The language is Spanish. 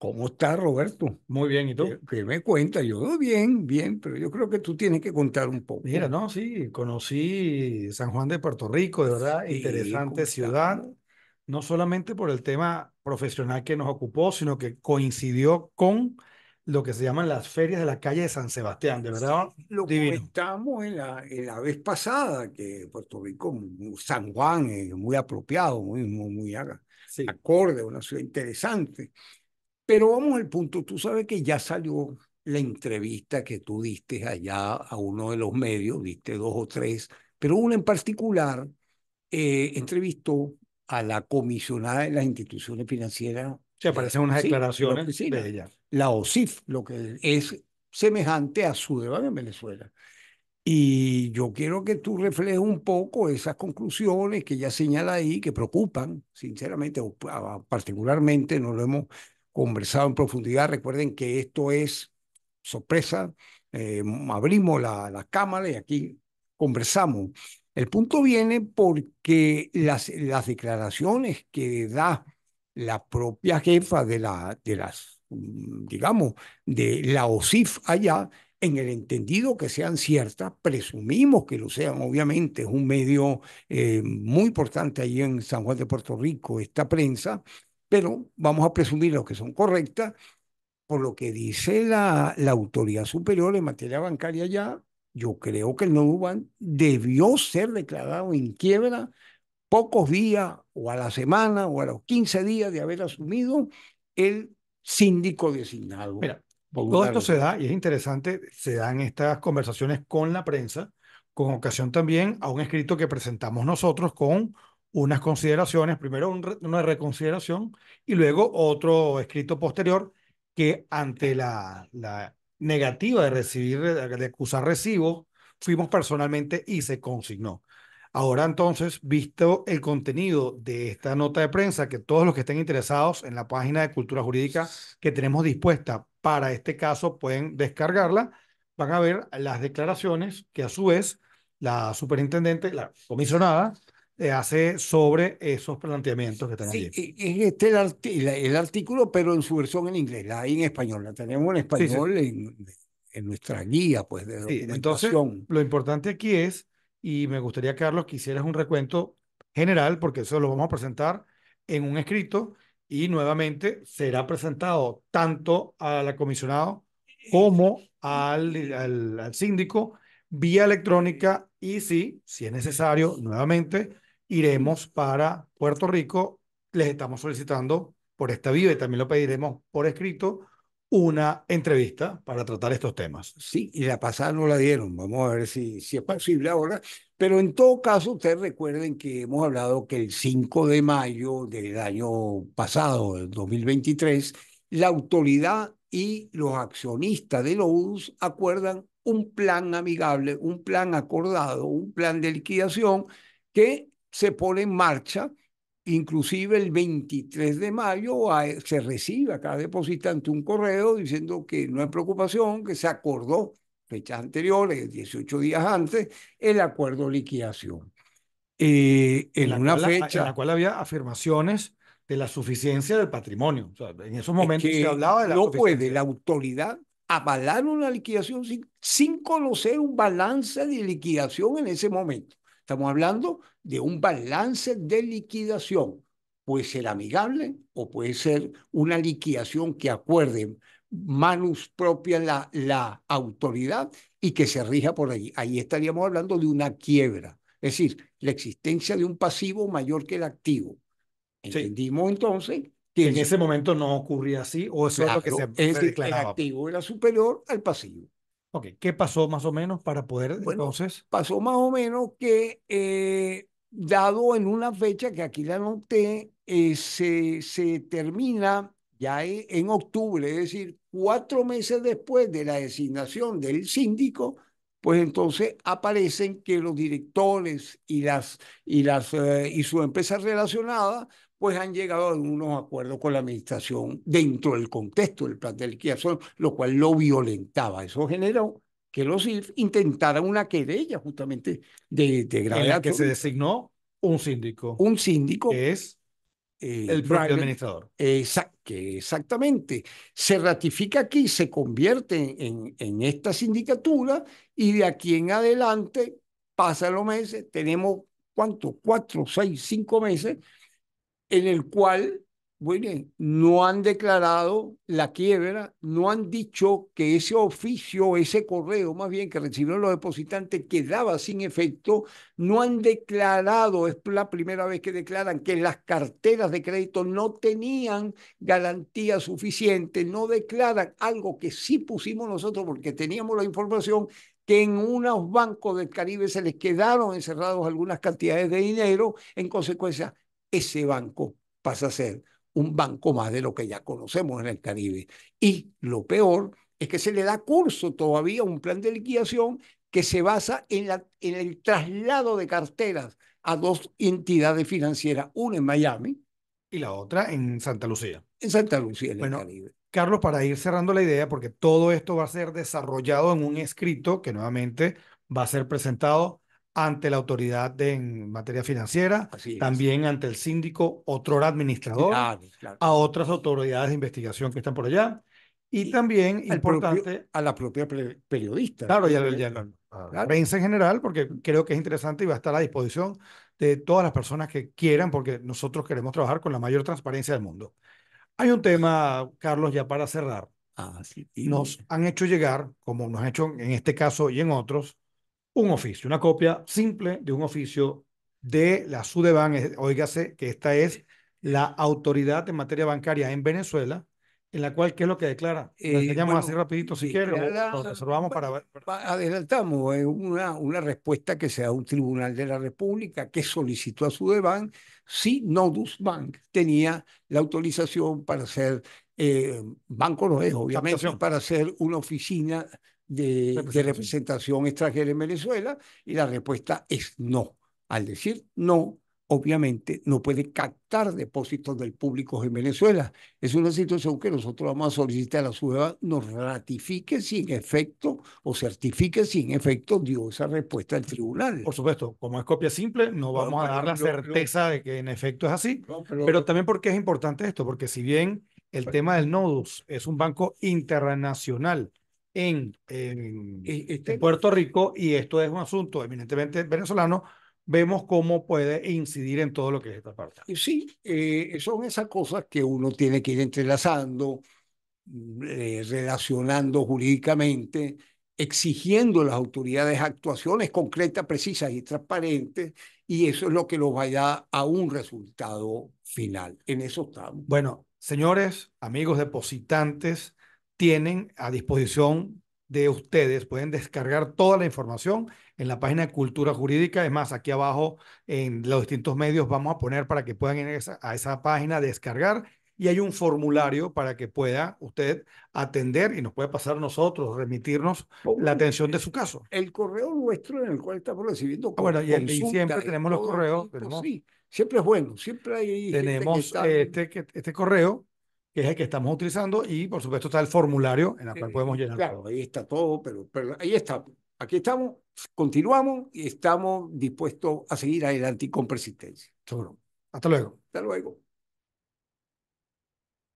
¿Cómo estás, Roberto? Muy bien, ¿y tú? ¿Qué, me cuenta? Yo bien, bien, pero yo creo que tú tienes que contar un poco. Mira, no, sí, conocí San Juan de Puerto Rico, de verdad, interesante ciudad, no solamente por el tema profesional que nos ocupó, sino que coincidió con lo que se llaman las ferias de la calle de San Sebastián, de verdad. lo comentamos en la, en la, vez pasada, que Puerto Rico, San Juan, es muy apropiado, muy, muy, acorde, una ciudad interesante. Pero vamos al punto, tú sabes que ya salió la entrevista que tú diste allá a uno de los medios, diste dos o tres, pero una en particular eh, entrevistó a la comisionada de las instituciones financieras. Se aparecen unas declaraciones de ella. La OSIF, lo que es semejante a debate en Venezuela. Y yo quiero que tú reflejes un poco esas conclusiones que ella señala ahí, que preocupan, sinceramente, ah, particularmente, no lo hemos conversado en profundidad. Recuerden que esto es sorpresa. Eh, abrimos la, cámara y aquí conversamos. El punto viene porque las, las declaraciones que da la propia jefa de, la, de las, digamos, de la OSIF allá, en el entendido que sean ciertas, presumimos que lo sean, obviamente es un medio eh, muy importante ahí en San Juan de Puerto Rico, esta prensa, pero vamos a presumir lo que son correctas, por lo que dice la, la autoridad superior en materia bancaria ya, yo creo que el banco debió ser declarado en quiebra pocos días o a la semana o a los 15 días de haber asumido el síndico designado. Mira, todo esto se da, y es interesante, se dan estas conversaciones con la prensa, con ocasión también a un escrito que presentamos nosotros con unas consideraciones, primero una reconsideración y luego otro escrito posterior que ante la, la negativa de recibir, de acusar recibo, fuimos personalmente y se consignó. Ahora entonces, visto el contenido de esta nota de prensa, que todos los que estén interesados en la página de Cultura Jurídica que tenemos dispuesta para este caso pueden descargarla, van a ver las declaraciones que a su vez la superintendente, la comisionada, eh, hace sobre esos planteamientos que están sí, allí. Es este el, artículo, pero en su versión en inglés, la hay en español, la tenemos en español En, en, nuestra guía, pues, de documentación. lo importante aquí es, y me gustaría, Carlos, que hicieras un recuento general, porque eso lo vamos a presentar en un escrito y nuevamente será presentado tanto al comisionado como al, al, al síndico vía electrónica y si, si es necesario, nuevamente iremos para Puerto Rico. Les estamos solicitando por esta vía y también lo pediremos por escrito una entrevista para tratar estos temas. Sí, y la pasada no la dieron. Vamos a ver si, si es posible ahora. Pero en todo caso, ustedes recuerden que hemos hablado que el 5 de mayo del año pasado, el 2023, la autoridad y los accionistas de los acuerdan un plan amigable, un plan acordado, un plan de liquidación que se pone en marcha, inclusive el 23 de mayo se recibe a cada depositante un correo diciendo que no hay preocupación, que se acordó fechas anteriores, 18 días antes, el acuerdo de liquidación. Eh, en, una fecha... En la cual había afirmaciones de la suficiencia del patrimonio. en esos momentos se hablaba de la No puede la autoridad avalar una liquidación sin, sin conocer un balance de liquidación en ese momento. Estamos hablando de un balance de liquidación. Puede ser amigable o puede ser una liquidación que acuerde manus propias la, la autoridad y que se rija por ahí. Ahí estaríamos hablando de una quiebra, es decir, la existencia de un pasivo mayor que el activo. Entendimos entonces que en ese momento no ocurría así o eso es lo que se, es, El activo era superior al pasivo. ¿qué pasó más o menos para poder entonces? Pasó más o menos que, eh, dado en una fecha que aquí la anoté, eh, se, termina ya e, en octubre, es decir, cuatro meses después de la designación del síndico, pues entonces aparecen que los directores y, las, y, las, eh, y sus empresas relacionadas pues han llegado a unos acuerdos con la administración dentro del contexto del plan de liquidación, lo cual lo violentaba. Eso generó que los IF intentaran una querella justamente de, de gravedad. que se designó un síndico. Un síndico. es eh, el propio administrador. exactamente. Se ratifica aquí, se convierte en, en, esta sindicatura y de aquí en adelante, pasan los meses, tenemos, ¿cuánto? Cuatro, seis, cinco meses, en el cual muy no han declarado la quiebra, no han dicho que ese oficio, ese correo más bien que recibieron los depositantes quedaba sin efecto, no han declarado, es la primera vez que declaran que las carteras de crédito no tenían garantía suficiente, no declaran algo que sí pusimos nosotros porque teníamos la información que en unos bancos del Caribe se les quedaron encerrados algunas cantidades de dinero, en consecuencia, ese banco pasa a ser un banco más de lo que ya conocemos en el Caribe. Y lo peor es que se le da curso todavía un plan de liquidación que se basa en, el traslado de carteras a dos entidades financieras, una en Miami. Y la otra en Santa Lucía. En Santa Lucía, en el Caribe. Carlos, para ir cerrando la idea, porque todo esto va a ser desarrollado en un escrito que nuevamente va a ser presentado ante la autoridad de, en materia financiera, también ante el síndico, otro administrador, ah, a otras autoridades de investigación que están por allá. Y, también importante a la propia periodista. Claro, y a, la, prensa en general, porque creo que es interesante y va a estar a disposición de todas las personas que quieran, porque nosotros queremos trabajar con la mayor transparencia del mundo. Hay un tema, Carlos, ya para cerrar. Ah, sí, y nos han hecho llegar, como nos han hecho en este caso y en otros, un oficio, una copia simple de un oficio de la Sudeban. Óigase que esta es la autoridad en materia bancaria en Venezuela, en la cual, ¿qué es lo que declara? Eh, así rapidito si quiere, reservamos para Adelantamos, eh, una, una respuesta que sea un tribunal de la República que solicitó a SUDEBAN si Nodus Bank tenía la autorización para ser, eh, banco no es, obviamente, para ser una oficina de representación. extranjera en Venezuela? Y la respuesta es no. Al decir no, obviamente no puede captar depósitos del público en Venezuela. Es una situación que nosotros vamos a solicitar a la ciudad nos ratifique sin efecto o certifique sin efecto dio esa respuesta al tribunal. Por supuesto, como es copia simple, no vamos a dar la certeza de que en efecto es así, pero, también porque es importante esto, porque si bien el tema del nodus es un banco internacional, en, Puerto Rico, y esto es un asunto eminentemente venezolano, vemos cómo puede incidir en todo lo que es esta parte. Sí, eh, son esas cosas que uno tiene que ir entrelazando, mm, eh, relacionando jurídicamente, exigiendo a las autoridades actuaciones concretas, precisas y transparentes, y eso es lo que nos va a dar a un resultado final. En eso estamos. Bueno, señores, amigos depositantes, tienen a disposición de ustedes, pueden descargar toda la información en la página de Cultura Jurídica. Es más, aquí abajo en los distintos medios vamos a poner para que puedan ir a esa, página descargar y hay un formulario para que pueda usted atender y nos puede pasar nosotros, remitirnos oh, la atención de su caso. El correo nuestro en el cual estamos recibiendo. Ah, bueno, y, siempre tenemos los correos. sí, siempre es bueno, siempre hay. Tenemos este, este correo que es el que estamos utilizando, y por supuesto está el formulario en el cual podemos llenar. Claro, ahí está todo, pero, ahí está. Aquí estamos, continuamos y estamos dispuestos a seguir adelante con persistencia. Hasta luego. Hasta luego.